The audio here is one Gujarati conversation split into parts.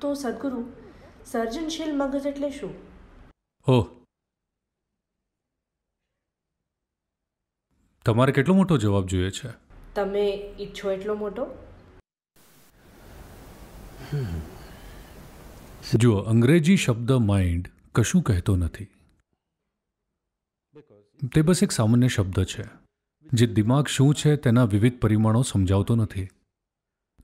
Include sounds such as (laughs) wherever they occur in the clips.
તો સદગુરુ સર્જનશીલ મગજ એટલે શું ઓહ તમારે કેટલો મોટો જવાબ જોઈએ છે તમે ઈચ્છો એટલો મોટો જુઓ અંગ્રેજી શબ્દ માઇન્ડ કશું કહેતો નથી તે બસ એક સામાન્ય શબ્દ છે જે દિમાગ શું છે તેના વિવિધ પરિમાણો સમજાવતો નથી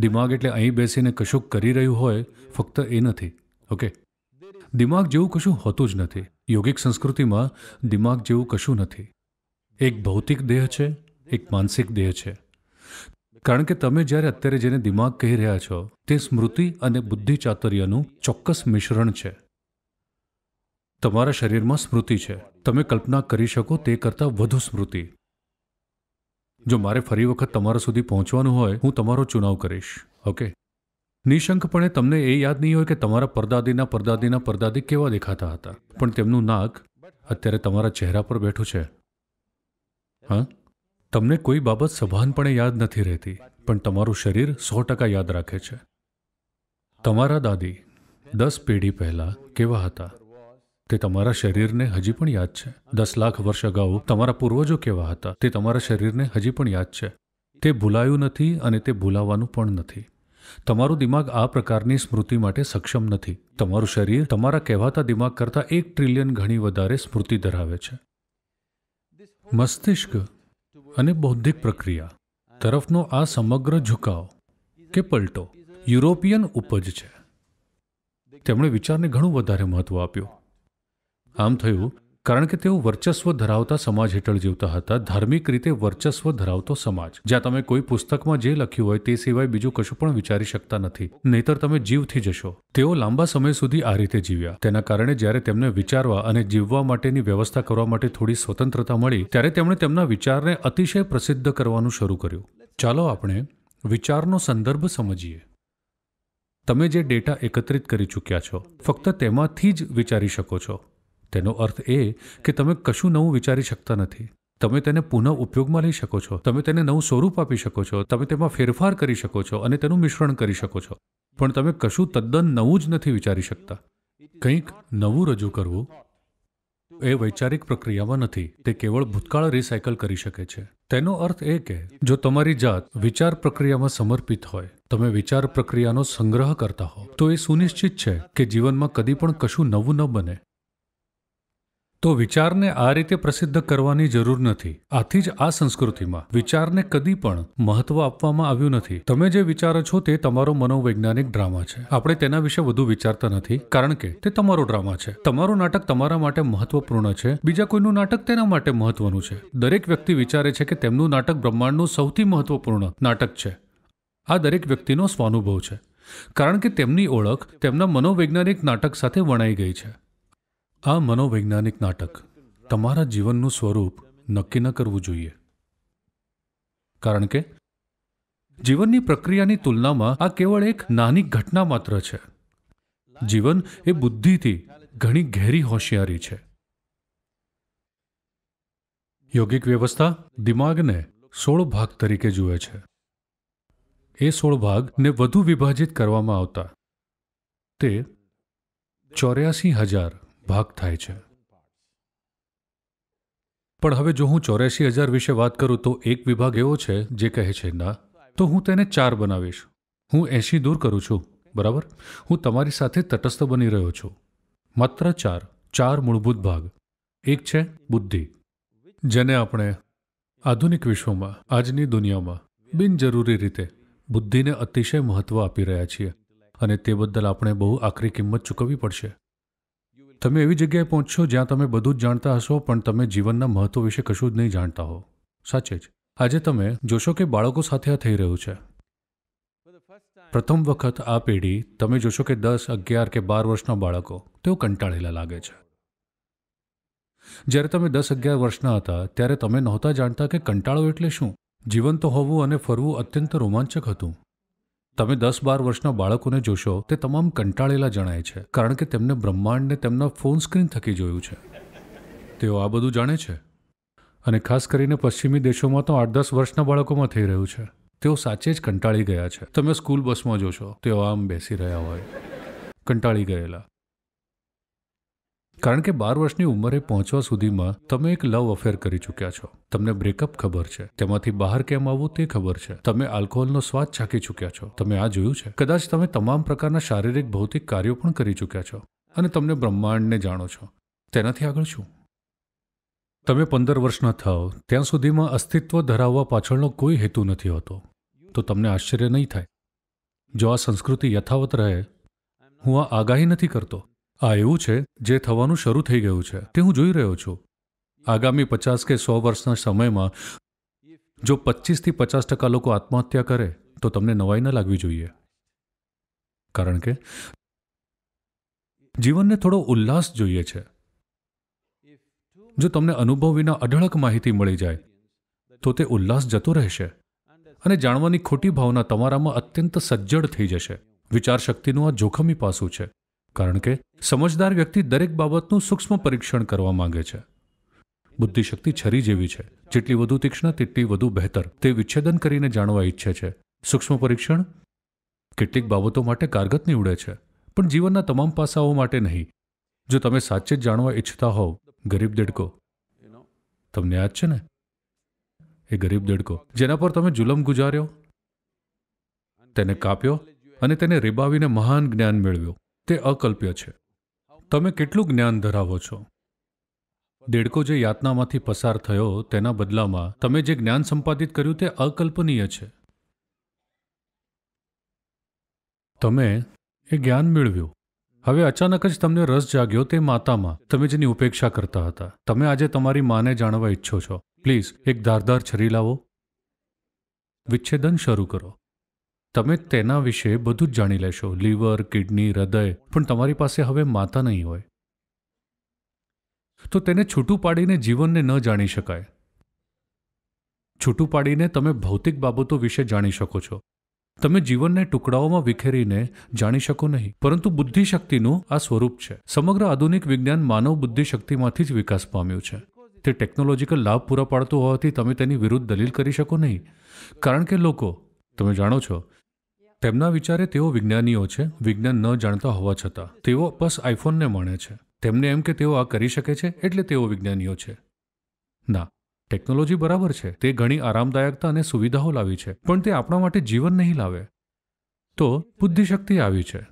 દિમાગ એટલે અહીં બેસીને કશુંક કરી રહ્યું હોય ફક્ત એ નથી ઓકે દિમાગ જેવું કશું હોતું જ નથી યોગિક સંસ્કૃતિમાં દિમાગ જેવું કશું નથી એક ભૌતિક દેહ છે એક માનસિક દેહ છે કારણ કે તમે જ્યારે અત્યારે જેને દિમાગ કહી રહ્યા છો તે સ્મૃતિ અને બુદ્ધિ ચાતુર્યનું ચોક્કસ મિશ્રણ છે તમારા શરીરમાં સ્મૃતિ છે તમે કલ્પના કરી શકો તે કરતાં વધુ સ્મૃતિ જો મારે ફરી વખત તમારા સુધી પહોંચવાનું હોય હું તમારો ચુનાવ કરીશ ઓકે નિશંકપણે તમને એ યાદ નહીં હોય કે તમારા પરદાદીના પરદાદીના પરદાદી કેવા દેખાતા હતા પણ તેમનું નાક અત્યારે તમારા ચહેરા પર બેઠું છે હા તમને કોઈ બાબત સભાનપણે યાદ નથી રહેતી પણ તમારું શરીર સો ટકા યાદ રાખે છે તમારા દાદી દસ પેઢી પહેલાં કેવા હતા તે તમારા શરીરને હજી પણ યાદ છે દસ લાખ વર્ષ અગાઉ તમારા પૂર્વજો કેવા હતા તે તમારા શરીરને હજી પણ યાદ છે તે ભૂલાયું નથી અને તે ભૂલાવાનું પણ નથી તમારું દિમાગ આ પ્રકારની સ્મૃતિ માટે સક્ષમ નથી તમારું શરીર તમારા કહેવાતા દિમાગ કરતાં એક ટ્રિલિયન ઘણી વધારે સ્મૃતિ ધરાવે છે મસ્તિષ્ક અને બૌદ્ધિક પ્રક્રિયા તરફનો આ સમગ્ર ઝુકાવ કે પલટો યુરોપિયન ઉપજ છે તેમણે વિચારને ઘણું વધારે મહત્વ આપ્યું આમ થયું કારણ કે તેઓ વર્ચસ્વ ધરાવતા સમાજ હેઠળ જીવતા હતા ધાર્મિક રીતે વર્ચસ્વ ધરાવતો સમાજ જ્યાં તમે કોઈ પુસ્તકમાં જે લખ્યું હોય તે સિવાય બીજું કશું પણ વિચારી શકતા નથી નહીતર તમે જીવથી જશો તેઓ લાંબા સમય સુધી આ રીતે જીવ્યા તેના કારણે જ્યારે તેમને વિચારવા અને જીવવા માટેની વ્યવસ્થા કરવા માટે થોડી સ્વતંત્રતા મળી ત્યારે તેમણે તેમના વિચારને અતિશય પ્રસિદ્ધ કરવાનું શરૂ કર્યું ચાલો આપણે વિચારનો સંદર્ભ સમજીએ તમે જે ડેટા એકત્રિત કરી ચૂક્યા છો ફક્ત તેમાંથી જ વિચારી શકો છો તેનો અર્થ એ કે તમે કશું નવું વિચારી શકતા નથી તમે તેને પુનઃ ઉપયોગમાં લઈ શકો છો તમે તેને નવું સ્વરૂપ આપી શકો છો તમે તેમાં ફેરફાર કરી શકો છો અને તેનું મિશ્રણ કરી શકો છો પણ તમે કશું તદ્દન નવું જ નથી વિચારી શકતા કંઈક નવું રજૂ કરવું એ વૈચારિક પ્રક્રિયામાં નથી તે કેવળ ભૂતકાળ રિસાયકલ કરી શકે છે તેનો અર્થ એ કે જો તમારી જાત વિચાર પ્રક્રિયામાં સમર્પિત હોય તમે વિચાર પ્રક્રિયાનો સંગ્રહ કરતા હો તો એ સુનિશ્ચિત છે કે જીવનમાં કદી પણ કશું નવું ન બને તો વિચારને આ રીતે પ્રસિદ્ધ કરવાની જરૂર નથી આથી જ આ સંસ્કૃતિમાં વિચારને કદી પણ મહત્વ આપવામાં આવ્યું નથી તમે જે વિચારો છો તે તમારો મનોવૈજ્ઞાનિક ડ્રામા છે આપણે તેના વિશે વધુ વિચારતા નથી કારણ કે તે તમારો ડ્રામા છે તમારું નાટક તમારા માટે મહત્વપૂર્ણ છે બીજા કોઈનું નાટક તેના માટે મહત્વનું છે દરેક વ્યક્તિ વિચારે છે કે તેમનું નાટક બ્રહ્માંડનું સૌથી મહત્વપૂર્ણ નાટક છે આ દરેક વ્યક્તિનો સ્વાનુભવ છે કારણ કે તેમની ઓળખ તેમના મનોવૈજ્ઞાનિક નાટક સાથે વણાઈ ગઈ છે આ મનોવૈજ્ઞાનિક નાટક તમારા જીવનનું સ્વરૂપ નક્કી ન કરવું જોઈએ કારણ કે જીવનની પ્રક્રિયાની તુલનામાં આ કેવળ એક નાની ઘટના માત્ર છે જીવન એ બુદ્ધિથી ઘણી ઘેરી હોશિયારી છે યોગિક વ્યવસ્થા દિમાગને સોળ ભાગ તરીકે જુએ છે એ સોળ ભાગને વધુ વિભાજિત કરવામાં આવતા તે ચોર્યાસી હજાર ભાગ થાય છે પણ હવે જો હું ચોર્યાસી હજાર વિશે વાત કરું તો એક વિભાગ એવો છે જે કહે છે ના તો હું તેને ચાર બનાવીશ હું એંશી દૂર કરું છું બરાબર હું તમારી સાથે તટસ્થ બની રહ્યો છું માત્ર ચાર ચાર મૂળભૂત ભાગ એક છે બુદ્ધિ જેને આપણે આધુનિક વિશ્વમાં આજની દુનિયામાં બિનજરૂરી રીતે બુદ્ધિને અતિશય મહત્ત્વ આપી રહ્યા છીએ અને તે બદલ આપણે બહુ આકરી કિંમત ચૂકવવી પડશે તમે એવી જગ્યાએ પહોંચશો જ્યાં તમે બધું જ જાણતા હશો પણ તમે જીવનના મહત્વ વિશે કશું જ નહીં જાણતા હો સાચે જ આજે તમે જોશો કે બાળકો સાથે આ થઈ રહ્યું છે પ્રથમ વખત આ પેઢી તમે જોશો કે દસ અગિયાર કે બાર વર્ષના બાળકો તેઓ કંટાળેલા લાગે છે જ્યારે તમે દસ અગિયાર વર્ષના હતા ત્યારે તમે નહોતા જાણતા કે કંટાળો એટલે શું જીવન તો હોવું અને ફરવું અત્યંત રોમાંચક હતું તમે દસ બાર વર્ષના બાળકોને જોશો તે તમામ કંટાળેલા જણાય છે કારણ કે તેમને બ્રહ્માંડને તેમના ફોન સ્ક્રીન થકી જોયું છે તેઓ આ બધું જાણે છે અને ખાસ કરીને પશ્ચિમી દેશોમાં તો આઠ દસ વર્ષના બાળકોમાં થઈ રહ્યું છે તેઓ સાચે જ કંટાળી ગયા છે તમે સ્કૂલ બસમાં જોશો તેઓ આમ બેસી રહ્યા હોય કંટાળી ગયેલા કારણ કે બાર વર્ષની ઉંમરે પહોંચવા સુધીમાં તમે એક લવ અફેર કરી ચૂક્યા છો તમને બ્રેકઅપ ખબર છે તેમાંથી બહાર કેમ આવવું તે ખબર છે તમે આલ્કોહોલનો સ્વાદ ચાખી ચૂક્યા છો તમે આ જોયું છે કદાચ તમે તમામ પ્રકારના શારીરિક ભૌતિક કાર્યો પણ કરી ચૂક્યા છો અને તમને બ્રહ્માંડને જાણો છો તેનાથી આગળ શું તમે પંદર વર્ષના થાવ ત્યાં સુધીમાં અસ્તિત્વ ધરાવવા પાછળનો કોઈ હેતુ નથી હોતો તો તમને આશ્ચર્ય નહીં થાય જો આ સંસ્કૃતિ યથાવત રહે હું આ આગાહી નથી કરતો આ એવું છે જે થવાનું શરૂ થઈ ગયું છે તે હું જોઈ રહ્યો છું આગામી પચાસ કે સો વર્ષના સમયમાં જો પચીસથી પચાસ ટકા લોકો આત્મહત્યા કરે તો તમને નવાઈ ન લાગવી જોઈએ કારણ કે જીવનને થોડો ઉલ્લાસ જોઈએ છે જો તમને અનુભવ વિના અઢળક માહિતી મળી જાય તો તે ઉલ્લાસ જતો રહેશે અને જાણવાની ખોટી ભાવના તમારામાં અત્યંત સજ્જડ થઈ જશે વિચાર શક્તિનું આ જોખમી પાસું છે કારણ કે સમજદાર વ્યક્તિ દરેક બાબતનું સૂક્ષ્મ પરીક્ષણ કરવા માંગે છે બુદ્ધિશક્તિ છરી જેવી છે જેટલી વધુ તીક્ષ્ણ તેટલી વધુ બહેતર તે વિચ્છેદન કરીને જાણવા ઈચ્છે છે સૂક્ષ્મ પરીક્ષણ કેટલીક બાબતો માટે કારગત નીવડે છે પણ જીવનના તમામ પાસાઓ માટે નહીં જો તમે સાચે જ જાણવા ઈચ્છતા હોવ ગરીબ દેડકો તમને યાદ છે ને એ ગરીબ દેડકો જેના પર તમે જુલમ ગુજાર્યો તેને કાપ્યો અને તેને રીબાવીને મહાન જ્ઞાન મેળવ્યું તે અકલ્પ્ય છે તમે કેટલું જ્ઞાન ધરાવો છો દેડકો જે યાતનામાંથી પસાર થયો તેના બદલામાં તમે જે જ્ઞાન સંપાદિત કર્યું તે અકલ્પનીય છે તમે એ જ્ઞાન મેળવ્યું હવે અચાનક જ તમને રસ જાગ્યો તે માતામાં તમે જેની ઉપેક્ષા કરતા હતા તમે આજે તમારી માને જાણવા ઈચ્છો છો પ્લીઝ એક ધારદાર છરી લાવો વિચ્છેદન શરૂ કરો તમે તેના વિશે બધું જ જાણી લેશો લીવર કિડની હૃદય પણ તમારી પાસે હવે માતા નહીં હોય તો તેને છૂટું પાડીને જીવનને ન જાણી શકાય છૂટું પાડીને તમે ભૌતિક બાબતો વિશે જાણી શકો છો તમે જીવનને ટુકડાઓમાં વિખેરીને જાણી શકો નહીં પરંતુ બુદ્ધિશક્તિનું આ સ્વરૂપ છે સમગ્ર આધુનિક વિજ્ઞાન માનવ બુદ્ધિશક્તિમાંથી જ વિકાસ પામ્યું છે તે ટેકનોલોજીકલ લાભ પૂરા પાડતું હોવાથી તમે તેની વિરુદ્ધ દલીલ કરી શકો નહીં કારણ કે લોકો તમે જાણો છો તેમના વિચારે તેઓ વિજ્ઞાનીઓ છે વિજ્ઞાન ન જાણતા હોવા છતાં તેઓ બસ આઈફોનને માણે છે તેમને એમ કે તેઓ આ કરી શકે છે એટલે તેઓ વિજ્ઞાનીઓ છે ના ટેકનોલોજી બરાબર છે તે ઘણી આરામદાયકતા અને સુવિધાઓ લાવી છે પણ તે આપણા માટે જીવન નહીં લાવે તો બુદ્ધિશક્તિ આવી છે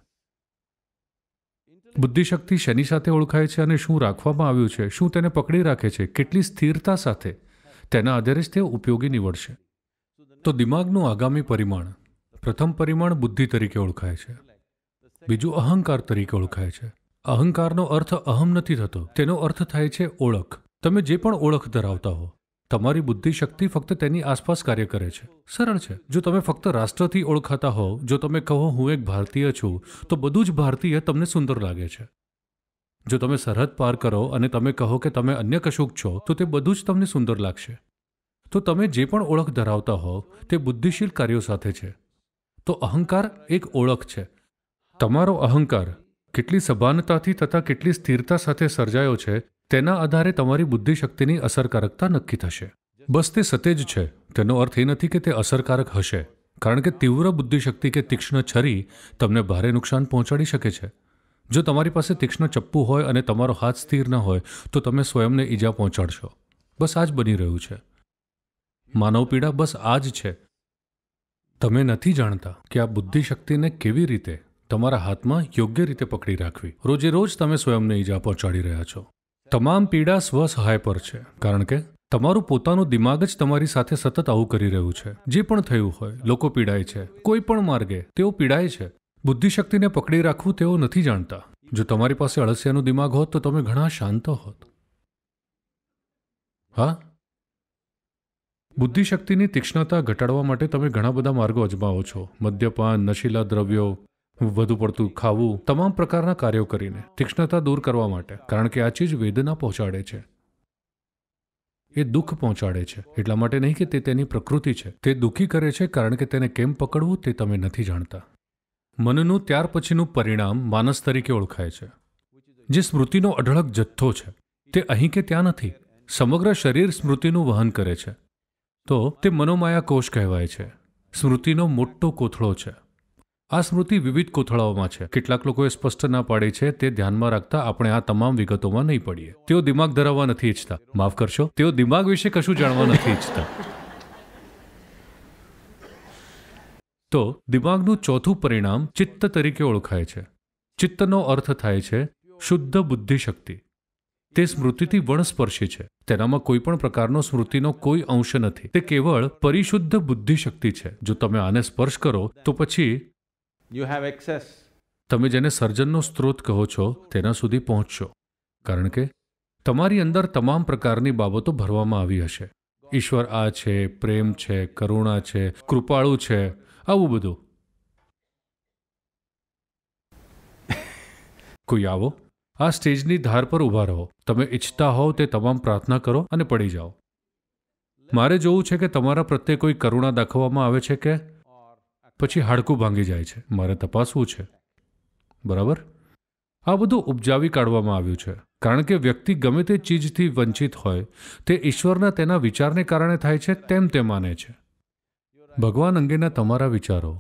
બુદ્ધિશક્તિ શેની સાથે ઓળખાય છે અને શું રાખવામાં આવ્યું છે શું તેને પકડી રાખે છે કેટલી સ્થિરતા સાથે તેના આધારે જ તે ઉપયોગી નીવડશે તો દિમાગનું આગામી પરિમાણ પ્રથમ પરિમાણ બુદ્ધિ તરીકે ઓળખાય છે બીજું અહંકાર તરીકે ઓળખાય છે અહંકારનો અર્થ અહમ નથી થતો તેનો અર્થ થાય છે ઓળખ તમે જે પણ ઓળખ ધરાવતા હો તમારી બુદ્ધિ શક્તિ ફક્ત તેની આસપાસ કાર્ય કરે છે સરળ છે જો તમે ફક્ત રાષ્ટ્રથી ઓળખાતા હોવ જો તમે કહો હું એક ભારતીય છું તો બધું જ ભારતીય તમને સુંદર લાગે છે જો તમે સરહદ પાર કરો અને તમે કહો કે તમે અન્ય કશુંક છો તો તે બધું જ તમને સુંદર લાગશે તો તમે જે પણ ઓળખ ધરાવતા હોવ તે બુદ્ધિશીલ કાર્યો સાથે છે તો અહંકાર એક ઓળખ છે તમારો અહંકાર કેટલી સભાનતાથી તથા કેટલી સ્થિરતા સાથે સર્જાયો છે તેના આધારે તમારી બુદ્ધિશક્તિની અસરકારકતા નક્કી થશે બસ તે સતેજ છે તેનો અર્થ એ નથી કે તે અસરકારક હશે કારણ કે તીવ્ર બુદ્ધિશક્તિ કે તીક્ષ્ણ છરી તમને ભારે નુકસાન પહોંચાડી શકે છે જો તમારી પાસે તીક્ષ્ણ ચપ્પુ હોય અને તમારો હાથ સ્થિર ન હોય તો તમે સ્વયંને ઈજા પહોંચાડશો બસ આ જ બની રહ્યું છે માનવ પીડા બસ આ જ છે તમે નથી જાણતા કે આ બુદ્ધિશક્તિને કેવી રીતે તમારા હાથમાં યોગ્ય રીતે પકડી રાખવી રોજે રોજ તમે સ્વયંને ઈજા પહોંચાડી રહ્યા છો તમામ પીડા સ્વસહાય પર છે કારણ કે તમારું પોતાનું દિમાગ જ તમારી સાથે સતત આવું કરી રહ્યું છે જે પણ થયું હોય લોકો પીડાય છે કોઈ પણ માર્ગે તેઓ પીડાય છે બુદ્ધિશક્તિને પકડી રાખવું તેઓ નથી જાણતા જો તમારી પાસે અળસિયાનું દિમાગ હોત તો તમે ઘણા શાંત હોત હા બુદ્ધિશક્તિની તીક્ષ્ણતા ઘટાડવા માટે તમે ઘણા બધા માર્ગો અજમાવો છો મદ્યપાન નશીલા દ્રવ્યો વધુ પડતું ખાવું તમામ પ્રકારના કાર્યો કરીને તીક્ષ્ણતા દૂર કરવા માટે કારણ કે આ ચીજ વેદના પહોંચાડે છે એ દુઃખ પહોંચાડે છે એટલા માટે નહીં કે તે તેની પ્રકૃતિ છે તે દુઃખી કરે છે કારણ કે તેને કેમ પકડવું તે તમે નથી જાણતા મનનું ત્યાર પછીનું પરિણામ માનસ તરીકે ઓળખાય છે જે સ્મૃતિનો અઢળક જથ્થો છે તે અહીં કે ત્યાં નથી સમગ્ર શરીર સ્મૃતિનું વહન કરે છે તો તે મનોમાયા કોષ કહેવાય છે સ્મૃતિનો મોટો કોથળો છે આ સ્મૃતિ વિવિધ કોથળાઓમાં છે કેટલાક લોકોએ સ્પષ્ટ ના પાડી છે તે ધ્યાનમાં રાખતા આપણે આ તમામ વિગતોમાં નહીં પડીએ તેઓ દિમાગ ધરાવવા નથી ઈચ્છતા માફ કરશો તેઓ દિમાગ વિશે કશું જાણવા નથી ઈચ્છતા તો દિમાગનું ચોથું પરિણામ ચિત્ત તરીકે ઓળખાય છે ચિત્તનો અર્થ થાય છે શુદ્ધ બુદ્ધિશક્તિ તે સ્મૃતિથી વણસ્પર્શી છે તેનામાં કોઈ પણ પ્રકારનો સ્મૃતિનો કોઈ અંશ નથી તે કેવળ પરિશુદ્ધ બુદ્ધિ શક્તિ છે જો તમે આને સ્પર્શ કરો તો પછી યુ હેવ એક્સેસ તમે જેને સર્જનનો સ્ત્રોત કહો છો તેના સુધી પહોંચશો કારણ કે તમારી અંદર તમામ પ્રકારની બાબતો ભરવામાં આવી હશે ઈશ્વર આ છે પ્રેમ છે કરુણા છે કૃપાળુ છે આવું બધું (laughs) કોઈ આવો આ સ્ટેજની ધાર પર ઊભા રહો તમે ઈચ્છતા હોવ તે તમામ પ્રાર્થના કરો અને પડી જાઓ મારે જોવું છે કે તમારા પ્રત્યે કોઈ કરુણા દાખવવામાં આવે છે કે પછી હાડકું ભાંગી જાય છે મારે તપાસવું છે બરાબર આ બધું ઉપજાવી કાઢવામાં આવ્યું છે કારણ કે વ્યક્તિ ગમે તે ચીજથી વંચિત હોય તે ઈશ્વરના તેના વિચારને કારણે થાય છે તેમ તે માને છે ભગવાન અંગેના તમારા વિચારો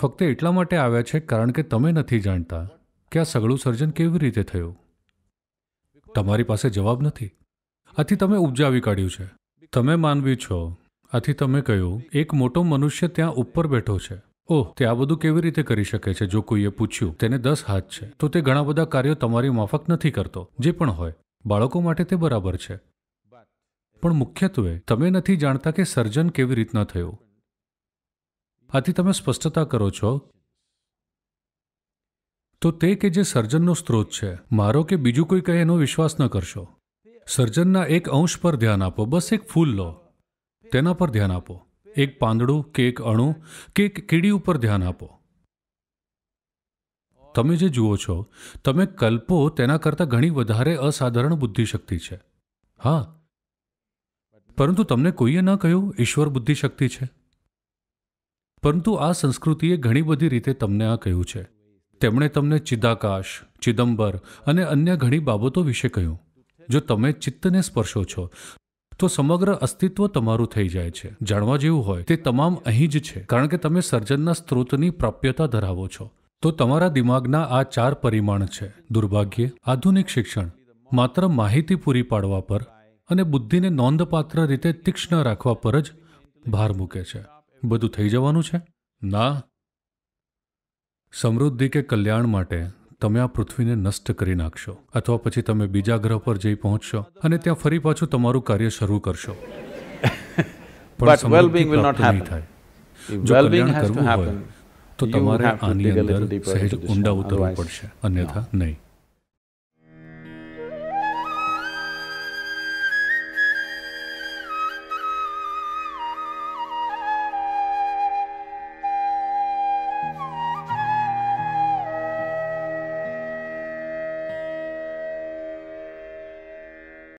ફક્ત એટલા માટે આવ્યા છે કારણ કે તમે નથી જાણતા કે આ સગળું સર્જન કેવી રીતે થયું તમારી પાસે જવાબ નથી આથી તમે ઉપજાવી કાઢ્યું છે તમે માનવી છો આથી તમે કહ્યું એક મોટો મનુષ્ય ત્યાં ઉપર બેઠો છે ઓહ તે આ બધું કેવી રીતે કરી શકે છે જો કોઈએ પૂછ્યું તેને દસ હાથ છે તો તે ઘણા બધા કાર્યો તમારી માફક નથી કરતો જે પણ હોય બાળકો માટે તે બરાબર છે પણ મુખ્યત્વે તમે નથી જાણતા કે સર્જન કેવી રીતના થયું આથી તમે સ્પષ્ટતા કરો છો તો તે કે જે સર્જનનો સ્ત્રોત છે મારો કે બીજું કોઈ કહે એનો વિશ્વાસ ન કરશો સર્જનના એક અંશ પર ધ્યાન આપો બસ એક ફૂલ લો તેના પર ધ્યાન આપો એક પાંદડું કે એક અણુ કે એક કીડી ઉપર ધ્યાન આપો તમે જે જુઓ છો તમે કલ્પો તેના કરતાં ઘણી વધારે અસાધારણ બુદ્ધિશક્તિ છે હા પરંતુ તમને કોઈએ ન કહ્યું ઈશ્વર બુદ્ધિશક્તિ છે પરંતુ આ સંસ્કૃતિએ ઘણી બધી રીતે તમને આ કહ્યું છે તેમણે તમને ચિદાકાશ ચિદમ્બર અને અન્ય ઘણી બાબતો વિશે કહ્યું જો તમે ચિત્તને સ્પર્શો છો તો સમગ્ર અસ્તિત્વ તમારું થઈ જાય છે જાણવા જેવું હોય તે તમામ અહીં જ છે કારણ કે તમે સર્જનના સ્ત્રોતની પ્રાપ્યતા ધરાવો છો તો તમારા દિમાગના આ ચાર પરિમાણ છે દુર્ભાગ્ય આધુનિક શિક્ષણ માત્ર માહિતી પૂરી પાડવા પર અને બુદ્ધિને નોંધપાત્ર રીતે તીક્ષ્ણ રાખવા પર જ ભાર મૂકે છે બધું થઈ જવાનું છે ના સમૃદ્ધિ કે કલ્યાણ માટે તમે આ પૃથ્વીને નષ્ટ કરી નાખશો અથવા પછી તમે બીજા ગ્રહ પર જઈ પહોંચશો અને ત્યાં ફરી પાછું તમારું કાર્ય શરૂ કરશો (laughs) પણ વેલબીંગ વિલ નોટ હેપન જો કલ્યાણ કરવું હોય તો તમારે આની અંદર સહેજ ઊંડા ઉતરવું પડશે અન્યથા નહીં